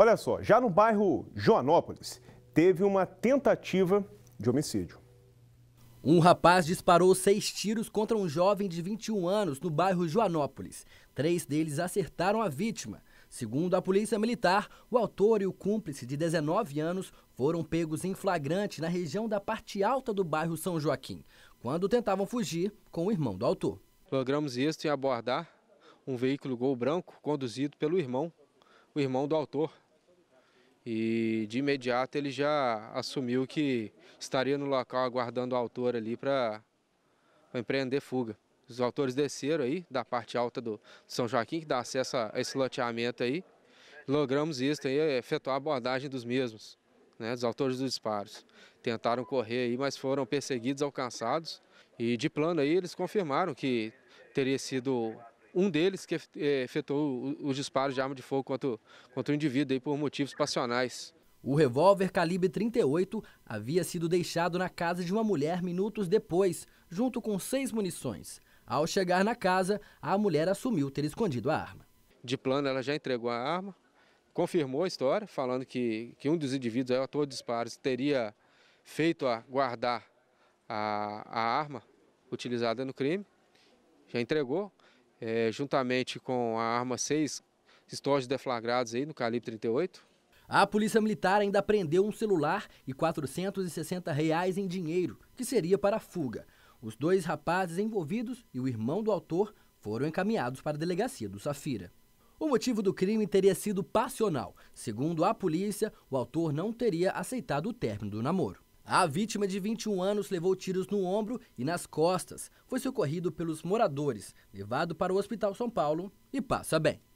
Olha só, já no bairro Joanópolis, teve uma tentativa de homicídio. Um rapaz disparou seis tiros contra um jovem de 21 anos no bairro Joanópolis. Três deles acertaram a vítima. Segundo a Polícia Militar, o autor e o cúmplice de 19 anos foram pegos em flagrante na região da parte alta do bairro São Joaquim, quando tentavam fugir com o irmão do autor. Logramos isto em abordar um veículo Gol branco conduzido pelo irmão, o irmão do autor, e de imediato ele já assumiu que estaria no local aguardando o autor ali para empreender fuga. Os autores desceram aí da parte alta do São Joaquim, que dá acesso a esse loteamento aí. Logramos isso aí, é, efetuar a abordagem dos mesmos, né, dos autores dos disparos. Tentaram correr aí, mas foram perseguidos, alcançados. E de plano aí eles confirmaram que teria sido um deles que eh, efetuou os disparos de arma de fogo contra, contra o indivíduo aí por motivos passionais. O revólver calibre 38 havia sido deixado na casa de uma mulher minutos depois, junto com seis munições. Ao chegar na casa, a mulher assumiu ter escondido a arma. De plano, ela já entregou a arma, confirmou a história, falando que, que um dos indivíduos, ao ator de disparos, teria feito a guardar a, a arma utilizada no crime. Já entregou, é, juntamente com a arma 6, estojos deflagrados aí no calibre 38. A Polícia Militar ainda prendeu um celular e 460 reais em dinheiro, que seria para a fuga. Os dois rapazes envolvidos e o irmão do autor foram encaminhados para a delegacia do Safira. O motivo do crime teria sido passional. Segundo a polícia, o autor não teria aceitado o término do namoro. A vítima de 21 anos levou tiros no ombro e nas costas. Foi socorrido pelos moradores, levado para o Hospital São Paulo e passa bem.